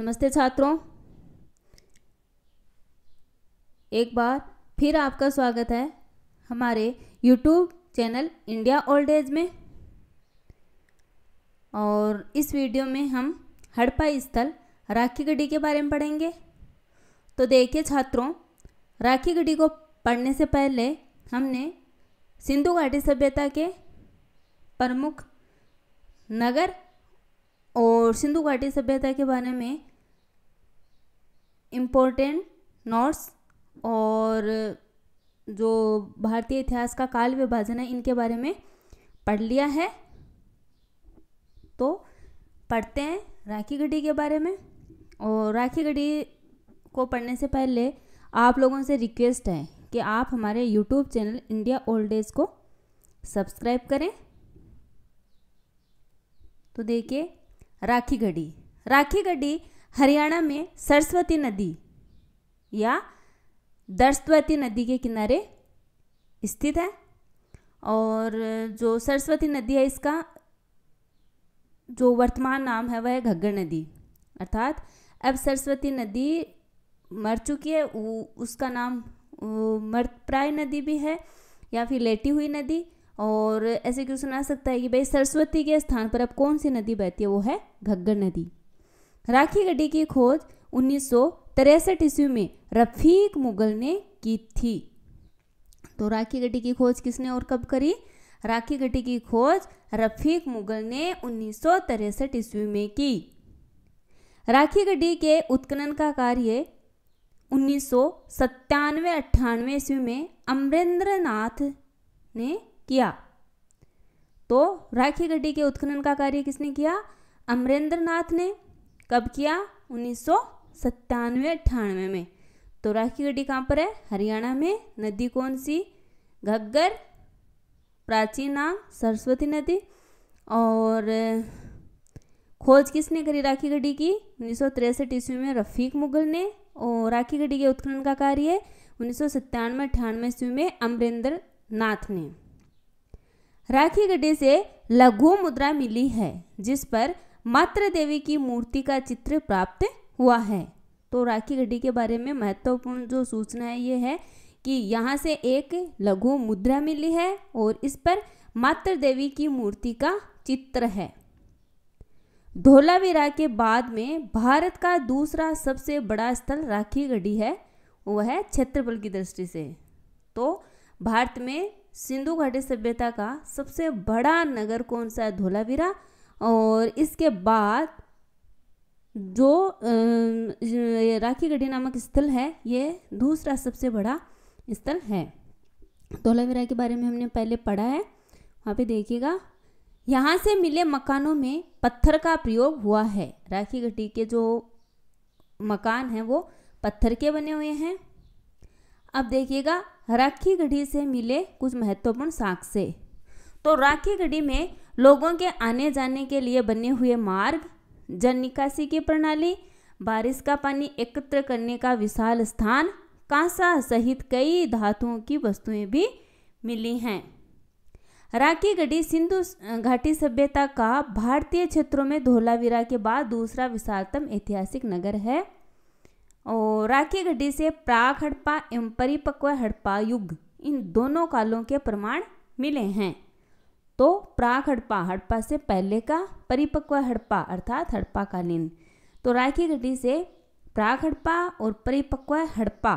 नमस्ते छात्रों एक बार फिर आपका स्वागत है हमारे YouTube channel India old age में और इस वीडियो में हम हड़पा स्थल राखी गढ़ी के बारे में पढ़ेंगे तो देखिए छात्रों राखी गढ़ी को पढ़ने से पहले हमने सिंधु घाटी सभ्यता के प्रमुख नगर और सिंधु घाटी सभ्यता के बारे में इम्पोर्टेंट नोट्स और जो भारतीय इतिहास का काल विभाजन है इनके बारे में पढ़ लिया है तो पढ़ते हैं राखी गढ़ी के बारे में और राखी गढ़ी को पढ़ने से पहले आप लोगों से रिक्वेस्ट है कि आप हमारे YouTube channel India old age को सब्सक्राइब करें तो देखिए राखी गढ़ी राखी गढ़ी हरियाणा में सरस्वती नदी या दर्शवती नदी के किनारे स्थित है और जो सरस्वती नदी है इसका जो वर्तमान नाम है वह है घग्गर नदी अर्थात अब सरस्वती नदी मर चुकी है वो उसका नाम मर्तप्राय नदी भी है या फिर लेटी हुई नदी और ऐसे क्यों सुना सकता है कि भाई सरस्वती के स्थान पर अब कौन सी नदी बहती है वो है घग्गर नदी राखी गड्ढी की खोज उन्नीस ईस्वी में रफीक मुगल ने की थी तो राखी गड्ढी की खोज किसने और कब करी राखी गड्ढी की खोज रफीक मुगल ने उन्नीस ईस्वी में की राखी गड्ढी के उत्खनन का कार्य उन्नीस सौ सत्तानवे अट्ठानवे ईस्वी में अमरेंद्र नाथ ने किया तो राखी गड्ढी के उत्खनन का कार्य किसने किया अमरेंद्र नाथ ने कब किया उन्नीस सौ में तो राखी गढ़ी कहाँ पर है हरियाणा में नदी कौन सी घग्गर प्राचीन नाम सरस्वती नदी और खोज किसने करी राखी गढ़ी की उन्नीस सौ तिरसठ ईस्वी में रफ़ीक मुगल ने और राखी गड्ढी के उत्खनन का कार्य उन्नीस सौ सत्तानवे अठानवे ईस्वी में अमरेंद्र नाथ ने राखी गड्ढी से लघु मुद्रा मिली है जिस पर मात्र देवी की मूर्ति का चित्र प्राप्त हुआ है तो राखी गढ़ी के बारे में महत्वपूर्ण जो सूचना है ये है कि यहाँ से एक लघु मुद्रा मिली है और इस पर मात्र देवी की मूर्ति का चित्र है धोलावीरा के बाद में भारत का दूसरा सबसे बड़ा स्थल राखी गढ़ी है वह है क्षेत्रफल की दृष्टि से तो भारत में सिंधु घाटी सभ्यता का सबसे बड़ा नगर कौन सा है धोलावीरा और इसके बाद जो राखी गढ़ी नामक स्थल है ये दूसरा सबसे बड़ा स्थल है धोलावीरा के बारे में हमने पहले पढ़ा है वहाँ पे देखिएगा यहाँ से मिले मकानों में पत्थर का प्रयोग हुआ है राखी गढ़ी के जो मकान हैं वो पत्थर के बने हुए हैं अब देखिएगा राखी गढ़ी से मिले कुछ महत्वपूर्ण साक्ष्य तो राखी गढ़ी में लोगों के आने जाने के लिए बने हुए मार्ग जल निकासी की प्रणाली बारिश का पानी एकत्र करने का विशाल स्थान कांसा सहित कई धातुओं की वस्तुएं भी मिली हैं राखी गढ़ी सिंधु घाटी सभ्यता का भारतीय क्षेत्रों में धोलावीरा के बाद दूसरा विशालतम ऐतिहासिक नगर है और राखी गढ़ी से प्राक हड़प्पा एवं परिपक्व हड़प्पा युग इन दोनों कालों के प्रमाण मिले हैं तो प्राक हड़प्पा हड़प्पा से पहले का परिपक्व हड़प्पा अर्थात हड़प्पा कालीन तो राय की घटी से प्राक हड़प्पा और परिपक्व हड़प्पा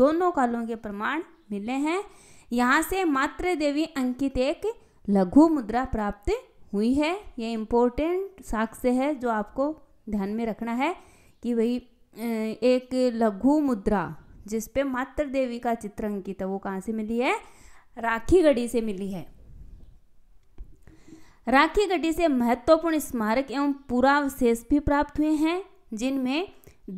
दोनों कालों के प्रमाण मिले हैं यहाँ से मात्र देवी अंकित एक लघु मुद्रा प्राप्त हुई है ये इम्पोर्टेंट साक्ष्य है जो आपको ध्यान में रखना है कि वही एक लघु मुद्रा जिसपे मातृदेवी देवी का चित्र अंकित है वो कहाँ से मिली है राखी गढ़ी से मिली है राखी गड्ढी से महत्वपूर्ण स्मारक एवं पुरावशेष भी प्राप्त हुए हैं जिनमें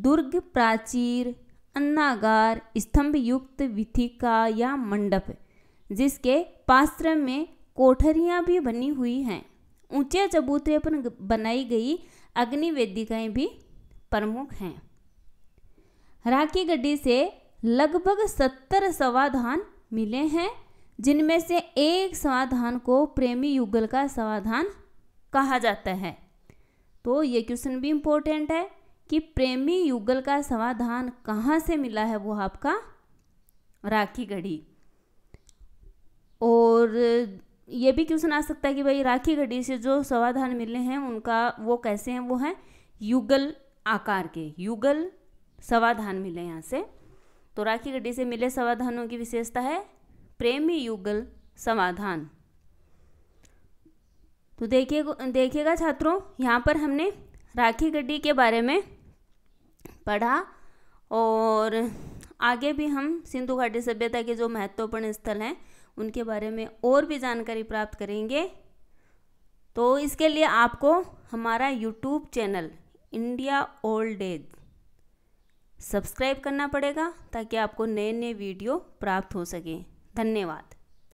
दुर्ग प्राचीर अन्नागार स्तंभ युक्त विथिका या मंडप जिसके पाश्रम में कोठरियाँ भी बनी हुई हैं ऊंचे चबूतरे पर बनाई गई अग्निवेदिकाएं भी प्रमुख हैं राखी गड्ढी से लगभग सत्तर सवाधान मिले हैं जिनमें से एक समाधान को प्रेमी युगल का समाधान कहा जाता है तो ये क्वेश्चन भी इम्पोर्टेंट है कि प्रेमी युगल का समाधान कहाँ से मिला है वो आपका राखी गढ़ी और ये भी क्वेश्चन आ सकता है कि भाई राखी गढ़ी से जो समाधान मिले हैं उनका वो कैसे हैं वो हैं युगल आकार के युगल समाधान मिले यहाँ से तो राखी गड्ढी से मिले समाधानों की विशेषता है प्रेमी युगल समाधान तो देखिए देखिएगा छात्रों यहाँ पर हमने राखी गड्डी के बारे में पढ़ा और आगे भी हम सिंधु घाटी सभ्यता के जो महत्वपूर्ण स्थल हैं उनके बारे में और भी जानकारी प्राप्त करेंगे तो इसके लिए आपको हमारा YouTube channel India old age subscribe करना पड़ेगा ताकि आपको नए नए वीडियो प्राप्त हो सकें धन्यवाद